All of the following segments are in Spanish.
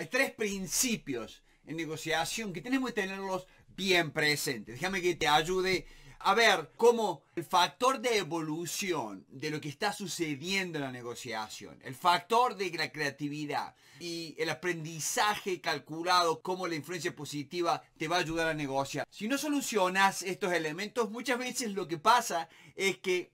Hay tres principios en negociación que tenemos que tenerlos bien presentes. Déjame que te ayude a ver cómo el factor de evolución de lo que está sucediendo en la negociación, el factor de la creatividad y el aprendizaje calculado cómo la influencia positiva te va a ayudar a negociar. Si no solucionas estos elementos, muchas veces lo que pasa es que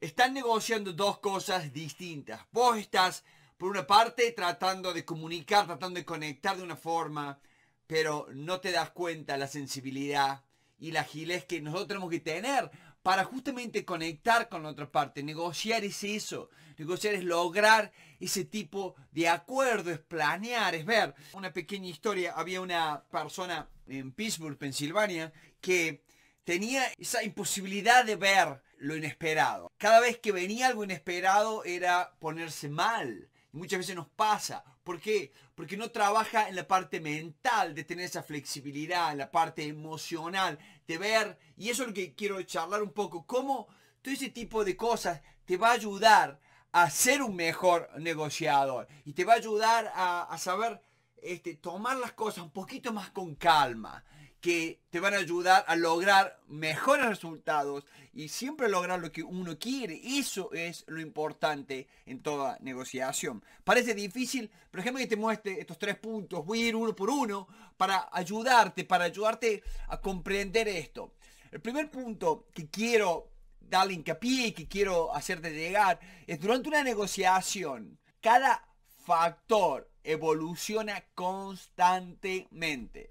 están negociando dos cosas distintas. Vos estás por una parte tratando de comunicar, tratando de conectar de una forma, pero no te das cuenta la sensibilidad y la agilidad que nosotros tenemos que tener para justamente conectar con la otra parte. Negociar es eso, negociar es lograr ese tipo de acuerdo, es planear, es ver. Una pequeña historia, había una persona en Pittsburgh, Pensilvania, que tenía esa imposibilidad de ver lo inesperado. Cada vez que venía algo inesperado era ponerse mal muchas veces nos pasa. ¿Por qué? Porque no trabaja en la parte mental, de tener esa flexibilidad, en la parte emocional, de ver. Y eso es lo que quiero charlar un poco. Cómo todo ese tipo de cosas te va a ayudar a ser un mejor negociador. Y te va a ayudar a, saber este, tomar las cosas un poquito más con calma que te van a ayudar a lograr mejores resultados y siempre lograr lo que uno quiere. Eso es lo importante en toda negociación. Parece difícil, pero ejemplo, que te muestre estos tres puntos. Voy a ir uno por uno para ayudarte, para ayudarte a comprender esto. El primer punto que quiero darle hincapié y que quiero hacerte llegar es durante una negociación, cada factor evoluciona constantemente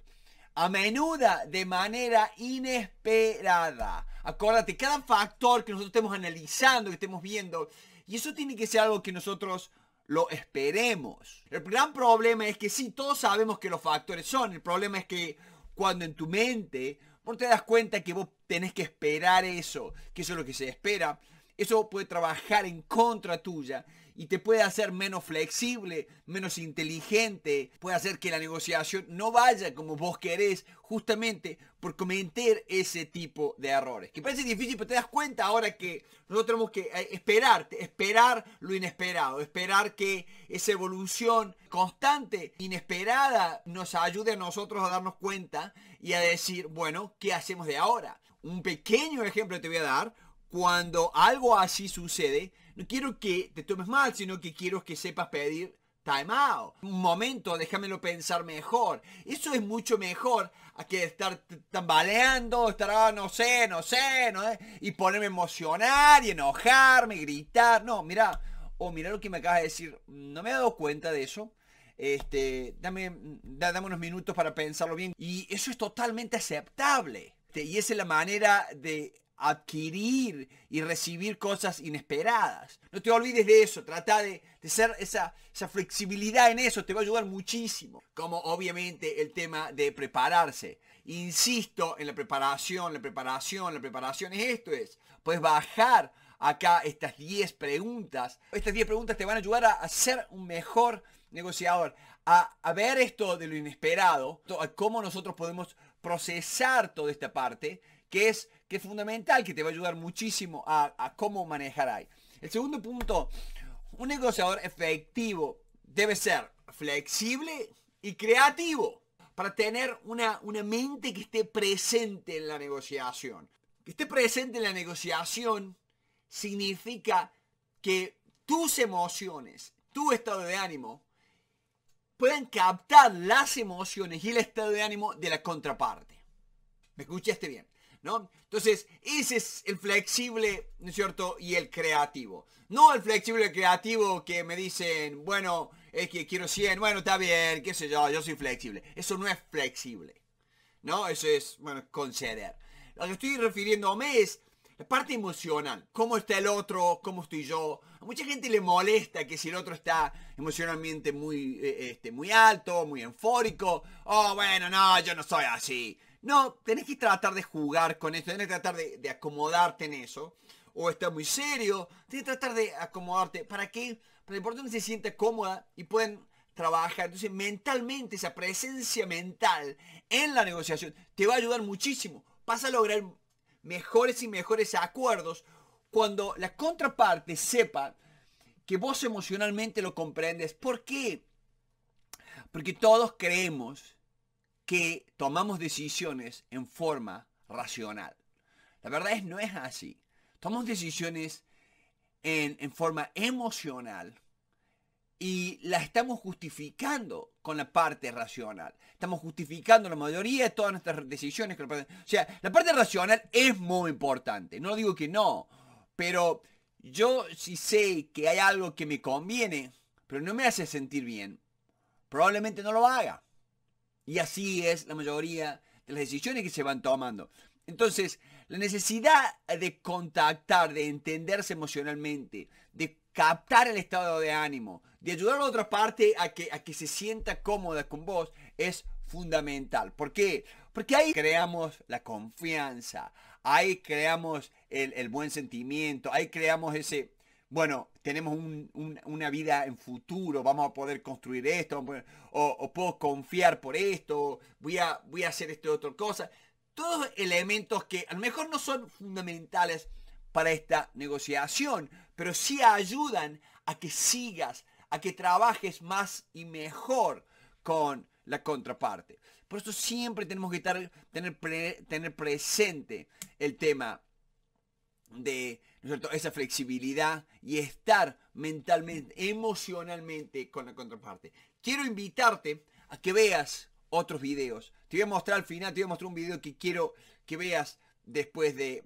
a menuda de manera inesperada. Acuérdate, cada factor que nosotros estemos analizando, que estemos viendo, y eso tiene que ser algo que nosotros lo esperemos. El gran problema es que sí, todos sabemos que los factores son. El problema es que cuando en tu mente vos te das cuenta que vos tenés que esperar eso, que eso es lo que se espera, eso puede trabajar en contra tuya y te puede hacer menos flexible, menos inteligente, puede hacer que la negociación no vaya como vos querés justamente por cometer ese tipo de errores. Que parece difícil, pero te das cuenta ahora que nosotros tenemos que eh, esperar, esperar lo inesperado, esperar que esa evolución constante, inesperada, nos ayude a nosotros a darnos cuenta y a decir, bueno, ¿qué hacemos de ahora? Un pequeño ejemplo te voy a dar. Cuando algo así sucede, no quiero que te tomes mal, sino que quiero que sepas pedir time out. Un momento, déjamelo pensar mejor. Eso es mucho mejor a que estar tambaleando, estar, ah, no sé, no sé, ¿no? y ponerme a emocionar y enojarme, gritar. No, mira, o mira lo que me acabas de decir, no me he dado cuenta de eso. Este, dame, unos minutos para pensarlo bien. Y eso es totalmente aceptable. Este, y esa es la manera de adquirir y recibir cosas inesperadas. No te olvides de eso, trata de, ser esa, flexibilidad en eso, te va a ayudar muchísimo. Como obviamente el tema de prepararse. Insisto en la preparación, la preparación, la preparación es esto, es, puedes bajar acá estas 10 preguntas. Estas 10 preguntas te van a ayudar a, ser un mejor negociador, a, a, ver esto de lo inesperado, a cómo nosotros podemos procesar toda esta parte, que es, que es fundamental, que te va a ayudar muchísimo a, cómo manejar ahí. El segundo punto, un negociador efectivo debe ser flexible y creativo para tener una, una mente que esté presente en la negociación. Que esté presente en la negociación significa que tus emociones, tu estado de ánimo, Pueden captar las emociones y el estado de ánimo de la contraparte. ¿Me escuchaste bien? ¿No? Entonces, ese es el flexible, ¿no es cierto? Y el creativo. No el flexible creativo que me dicen, bueno, es que quiero 100, bueno, está bien, qué sé yo, yo soy flexible. Eso no es flexible. ¿No? Eso es, bueno, conceder. Lo que estoy refiriendo refiriéndome es la parte emocional, cómo está el otro, cómo estoy yo. A mucha gente le molesta que si el otro está emocionalmente muy, eh, este, muy alto, muy enfórico, oh, bueno, no, yo no soy así. No, tenés que tratar de jugar con eso, tenés que tratar de, acomodarte en eso. O está muy serio, tenés que tratar de acomodarte. ¿Para qué? Para que el portón se sienta cómoda y pueden trabajar. Entonces, mentalmente, esa presencia mental en la negociación te va a ayudar muchísimo. Vas a lograr mejores y mejores acuerdos cuando la contraparte sepa que vos emocionalmente lo comprendes. ¿Por qué? Porque todos creemos que tomamos decisiones en forma racional. La verdad es no es así. Tomamos decisiones en, en forma emocional y la estamos justificando con la parte racional. Estamos justificando la mayoría de todas nuestras decisiones. o sea, la parte racional es muy importante. No digo que no, pero yo si sé que hay algo que me conviene, pero no me hace sentir bien, probablemente no lo haga. Y así es la mayoría de las decisiones que se van tomando. Entonces, la necesidad de contactar, de entenderse emocionalmente, de captar el estado de ánimo, de ayudar a la otra parte a que, a que se sienta cómoda con vos, es fundamental. ¿Por qué? Porque ahí creamos la confianza, ahí creamos el, buen sentimiento, ahí creamos ese, bueno, tenemos una vida en futuro, vamos a poder construir esto, o, puedo confiar por esto, voy a, voy a hacer esto y otra cosa. Todos elementos que a lo mejor no son fundamentales para esta negociación, pero si ayudan a que sigas, a que trabajes más y mejor con la contraparte. Por eso siempre tenemos que estar, tener, tener presente el tema de esa flexibilidad y estar mentalmente, emocionalmente con la contraparte. Quiero invitarte a que veas otros videos. Te voy a mostrar al final, te voy a mostrar un video que quiero que veas después de,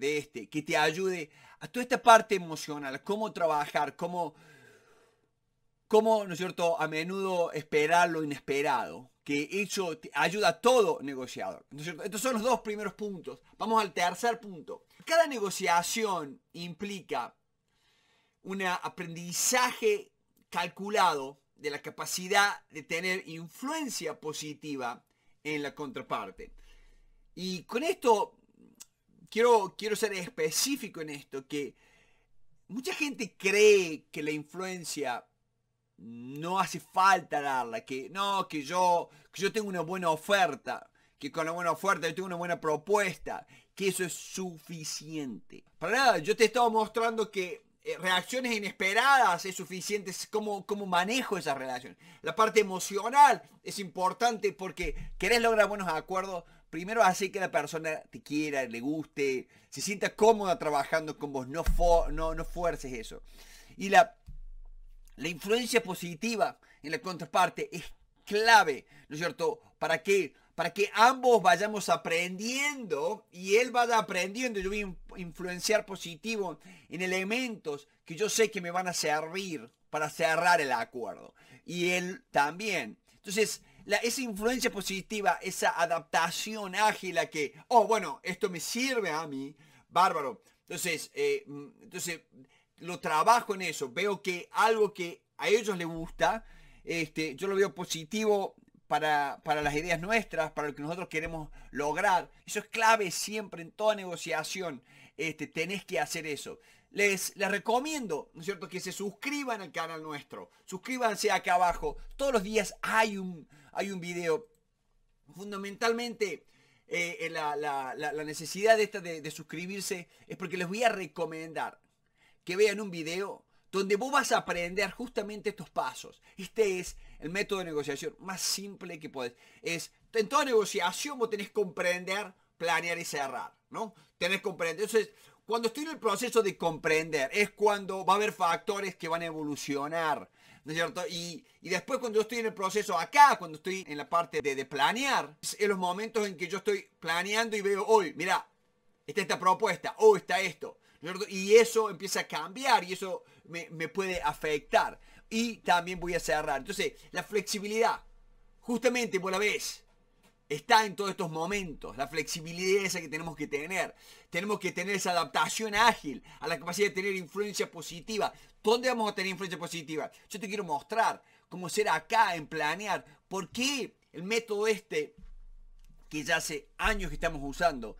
este, que te ayude a toda esta parte emocional, cómo trabajar, cómo, cómo ¿no es cierto?, a menudo esperar lo inesperado, que eso te ayuda a todo negociador, ¿no es cierto? Estos son los dos primeros puntos. Vamos al tercer punto. Cada negociación implica un aprendizaje calculado de la capacidad de tener influencia positiva en la contraparte. Y con esto quiero, ser específico en esto, que mucha gente cree que la influencia no hace falta darla, que no, que yo, que yo tengo una buena oferta, que con la buena oferta yo tengo una buena propuesta, que eso es suficiente. Para nada, yo te estaba mostrando que eh, reacciones inesperadas es suficiente, cómo, manejo esa relación. La parte emocional es importante porque querés lograr buenos acuerdos, primero hace que la persona te quiera, le guste, se sienta cómoda trabajando con vos, no, no, no fuerces eso. Y la, la influencia positiva en la contraparte es clave, ¿no es cierto? Para que para que ambos vayamos aprendiendo y él vaya aprendiendo. Yo voy a influenciar positivo en elementos que yo sé que me van a servir para cerrar el acuerdo. Y él también. Entonces, esa influencia positiva, esa adaptación ágil a que, oh, bueno, esto me sirve a mí, bárbaro. Entonces, eh, mm, entonces lo trabajo en eso, veo que algo que a ellos les gusta, este, yo lo veo positivo para, para las ideas nuestras, para lo que nosotros queremos lograr. Eso es clave siempre en toda negociación. Este, tenés que hacer eso. Les, recomiendo, ¿no es cierto?, que se suscriban al canal nuestro. Suscríbanse acá abajo. Todos los días hay un, hay un video. Fundamentalmente, eh, eh, la, necesidad de esta de, de suscribirse es porque les voy a recomendar que vean un video donde vos vas a aprender justamente estos pasos. Este es el método de negociación más simple que puedes Es, en toda negociación vos tenés que comprender, planear y cerrar, ¿no? Tenés que comprender. Entonces, cuando estoy en el proceso de comprender, es cuando va a haber factores que van a evolucionar, ¿no es cierto? Y, después cuando yo estoy en el proceso acá, cuando estoy en la parte de, planear, es en los momentos en que yo estoy planeando y veo, hoy, mira, está esta propuesta, o está esto, ¿no es cierto? Y eso empieza a cambiar y eso me, puede afectar. Y también voy a cerrar. Entonces, la flexibilidad, justamente por la vez, está en todos estos momentos, la flexibilidad esa que tenemos que tener. Tenemos que tener esa adaptación ágil a la capacidad de tener influencia positiva. ¿Dónde vamos a tener influencia positiva? Yo te quiero mostrar cómo ser acá en planear. ¿Por qué el método este, que ya hace años que estamos usando,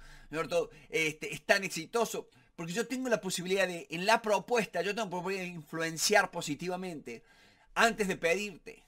este, es tan exitoso? Porque yo tengo la posibilidad de, en la propuesta, yo tengo la posibilidad de influenciar positivamente antes de pedirte.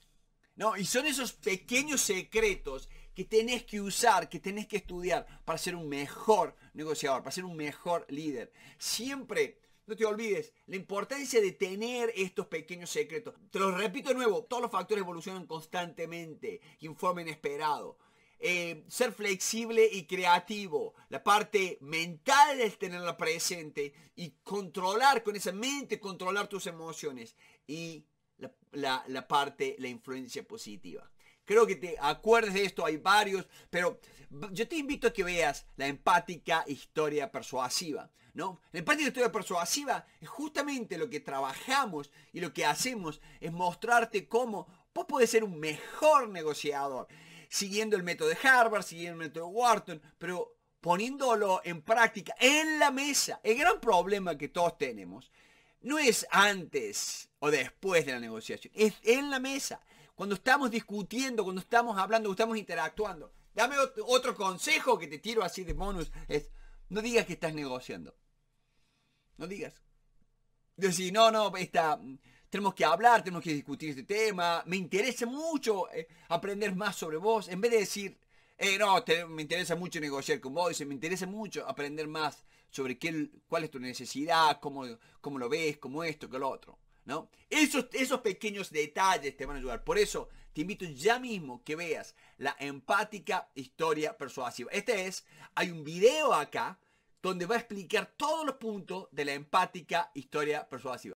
No, y son esos pequeños secretos que tenés que usar, que tenés que estudiar para ser un mejor negociador, para ser un mejor líder. Siempre, no te olvides, la importancia de tener estos pequeños secretos. Te lo repito de nuevo, todos los factores evolucionan constantemente informe inesperado. Eh, ser flexible y creativo. La parte mental es tenerla presente y controlar con esa mente, controlar tus emociones. Y la, parte, la influencia positiva. Creo que te acuerdes de esto, hay varios, pero yo te invito a que veas la empática historia persuasiva. ¿no? La empática historia persuasiva es justamente lo que trabajamos y lo que hacemos es mostrarte cómo vos ser un mejor negociador siguiendo el método de Harvard, siguiendo el método de Wharton, pero poniéndolo en práctica en la mesa. El gran problema que todos tenemos no es antes o después de la negociación, es en la mesa, cuando estamos discutiendo, cuando estamos hablando, cuando estamos interactuando. Dame otro consejo que te tiro así de bonus, es no digas que estás negociando. No digas. Decir, no, no, está tenemos que hablar, tenemos que discutir este tema, me interesa mucho eh, aprender más sobre vos, en vez de decir, eh, no, me interesa mucho negociar con vos, me interesa mucho aprender más sobre qué, cuál es tu necesidad, cómo, cómo lo ves, cómo esto, qué lo otro. ¿no? Esos, esos pequeños detalles te van a ayudar. Por eso te invito ya mismo que veas la empática historia persuasiva. Este es, hay un video acá donde va a explicar todos los puntos de la empática historia persuasiva.